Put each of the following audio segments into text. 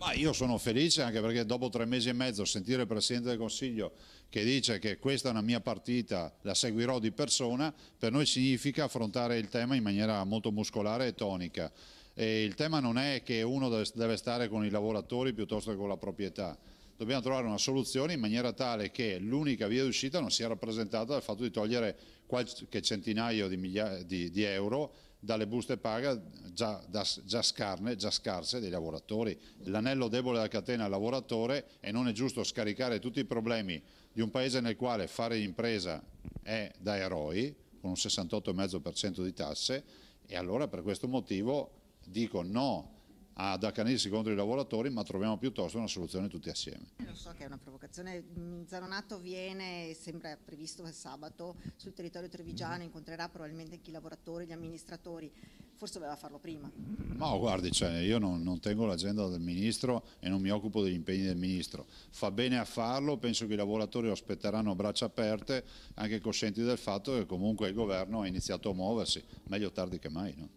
Ma io sono felice anche perché dopo tre mesi e mezzo sentire il Presidente del Consiglio che dice che questa è una mia partita, la seguirò di persona, per noi significa affrontare il tema in maniera molto muscolare e tonica. E il tema non è che uno deve stare con i lavoratori piuttosto che con la proprietà, dobbiamo trovare una soluzione in maniera tale che l'unica via d'uscita non sia rappresentata dal fatto di togliere qualche centinaio di, di, di euro dalle buste paga già, da, già, scarne, già scarse dei lavoratori. L'anello debole della catena è il lavoratore e non è giusto scaricare tutti i problemi di un paese nel quale fare impresa è da eroi, con un 68,5% di tasse, e allora per questo motivo dico no ad accanirsi contro i lavoratori ma troviamo piuttosto una soluzione tutti assieme. Lo so che è una provocazione, mm, Zanonato viene, sembra previsto per sabato sul territorio trevigiano incontrerà probabilmente anche i lavoratori, gli amministratori, forse doveva farlo prima. Ma guardi, cioè, io non, non tengo l'agenda del Ministro e non mi occupo degli impegni del Ministro, fa bene a farlo, penso che i lavoratori lo aspetteranno a braccia aperte, anche coscienti del fatto che comunque il Governo ha iniziato a muoversi, meglio tardi che mai. No?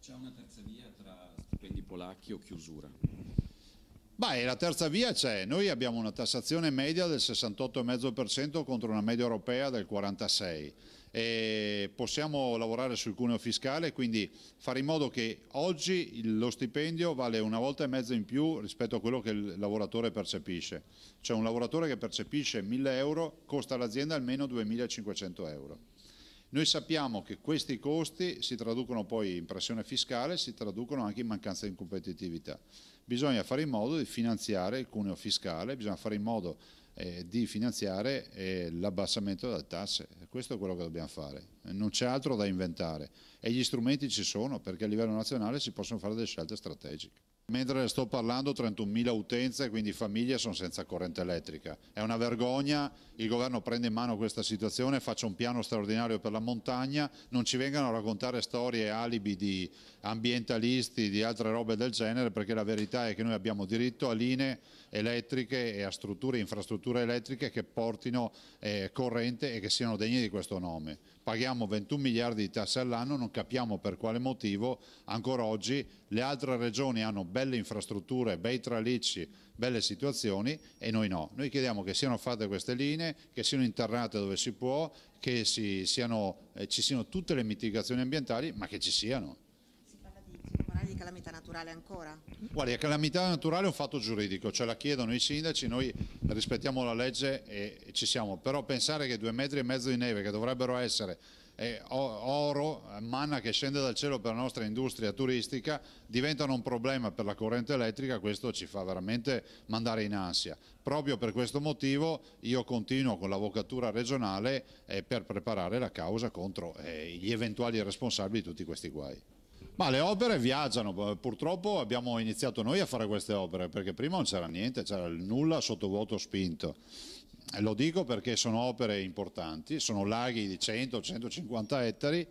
C'è una terza via? stipendi polacchi o chiusura? Beh, la terza via c'è, noi abbiamo una tassazione media del 68,5% contro una media europea del 46% e possiamo lavorare sul cuneo fiscale, quindi fare in modo che oggi lo stipendio vale una volta e mezzo in più rispetto a quello che il lavoratore percepisce, cioè un lavoratore che percepisce 1000 euro costa all'azienda almeno 2500 euro. Noi sappiamo che questi costi si traducono poi in pressione fiscale, si traducono anche in mancanza di competitività. Bisogna fare in modo di finanziare il cuneo fiscale, bisogna fare in modo eh, di finanziare eh, l'abbassamento delle tasse. Questo è quello che dobbiamo fare non c'è altro da inventare e gli strumenti ci sono perché a livello nazionale si possono fare delle scelte strategiche. Mentre sto parlando 31.000 utenze, quindi famiglie, sono senza corrente elettrica. È una vergogna, il governo prende in mano questa situazione, faccia un piano straordinario per la montagna, non ci vengano a raccontare storie e alibi di ambientalisti, di altre robe del genere, perché la verità è che noi abbiamo diritto a linee elettriche e a strutture, infrastrutture elettriche che portino eh, corrente e che siano degne di questo nome. Paghiamo paghiamo 21 miliardi di tasse all'anno, non capiamo per quale motivo ancora oggi le altre regioni hanno belle infrastrutture, bei tralicci, belle situazioni e noi no. Noi chiediamo che siano fatte queste linee, che siano interrate dove si può, che si siano, eh, ci siano tutte le mitigazioni ambientali, ma che ci siano. Si parla di, di calamità naturale ancora? Guardi, la calamità naturale è un fatto giuridico, ce la chiedono i sindaci, noi rispettiamo la legge e ci siamo, però pensare che due metri e mezzo di neve che dovrebbero essere eh, oro, manna che scende dal cielo per la nostra industria turistica, diventano un problema per la corrente elettrica, questo ci fa veramente mandare in ansia. Proprio per questo motivo io continuo con l'avvocatura regionale per preparare la causa contro eh, gli eventuali responsabili di tutti questi guai. Ma le opere viaggiano, eh, purtroppo abbiamo iniziato noi a fare queste opere perché prima non c'era niente, c'era il nulla sottovuoto spinto lo dico perché sono opere importanti, sono laghi di 100-150 ettari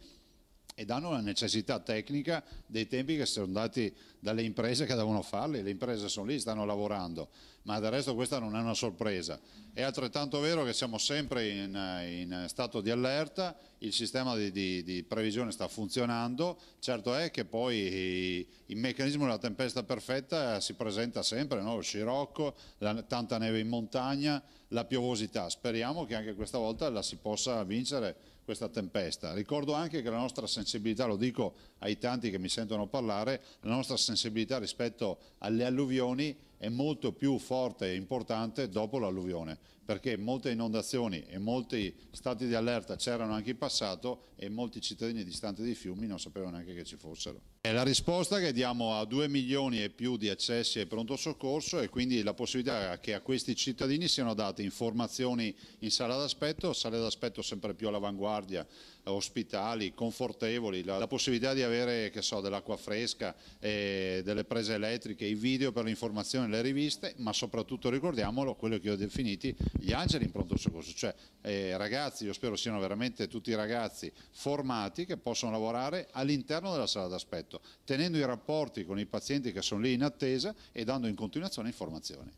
e danno la necessità tecnica dei tempi che sono dati dalle imprese che devono farli, le imprese sono lì, stanno lavorando, ma del resto questa non è una sorpresa. È altrettanto vero che siamo sempre in, in stato di allerta, il sistema di, di, di, previsione sta funzionando, certo è che poi il meccanismo della tempesta perfetta si presenta sempre, no? il scirocco, la, tanta neve in montagna, la piovosità, speriamo che anche questa volta la si possa vincere questa tempesta. Ricordo anche che la nostra sensibilità, lo dico ai tanti che mi sentono parlare, la nostra sensibilità sensibilità rispetto alle alluvioni è molto più forte e importante dopo l'alluvione perché molte inondazioni e molti stati di allerta c'erano anche in passato e molti cittadini distanti dai fiumi non sapevano neanche che ci fossero. È la risposta che diamo a 2 milioni e più di accessi ai pronto soccorso e quindi la possibilità che a questi cittadini siano date informazioni in sala d'aspetto, sale d'aspetto sempre più all'avanguardia, ospitali, confortevoli, la, la, possibilità di avere so, dell'acqua fresca, eh, delle prese elettriche, i video per l'informazione, le riviste, ma soprattutto ricordiamolo, quello che ho definiti gli angeli in pronto soccorso, cioè eh, ragazzi, io spero siano veramente tutti ragazzi formati che possono lavorare all'interno della sala d'aspetto, tenendo i rapporti con i pazienti che sono lì in attesa e dando in continuazione informazioni.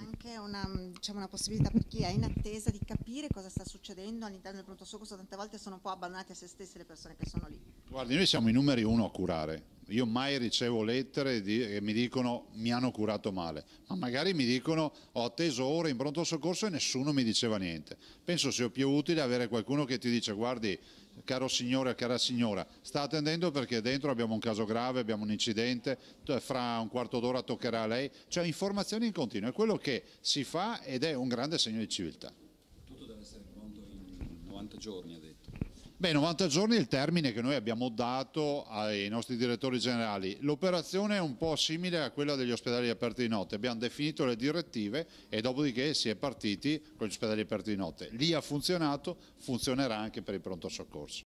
Anche una, diciamo, una possibilità per chi è in attesa di capire cosa sta succedendo all'interno del pronto soccorso, tante volte sono un po' abbandonati a se stesse le persone che sono lì. Guardi, noi siamo i numeri uno a curare, io mai ricevo lettere di, che mi dicono mi hanno curato male, ma magari mi dicono ho atteso ore in pronto soccorso e nessuno mi diceva niente. Penso sia più utile avere qualcuno che ti dice guardi caro signore, cara signora, sta attendendo perché dentro abbiamo un caso grave, abbiamo un incidente, fra un quarto d'ora toccherà a lei, cioè informazioni in continuo, è quello che si fa ed è un grande segno di civiltà. Tutto deve essere pronto in 90 giorni, ha detto. Beh, 90 giorni è il termine che noi abbiamo dato ai nostri direttori generali. L'operazione è un po' simile a quella degli ospedali aperti di notte. Abbiamo definito le direttive e dopodiché si è partiti con gli ospedali aperti di notte. Lì ha funzionato, funzionerà anche per il pronto soccorso.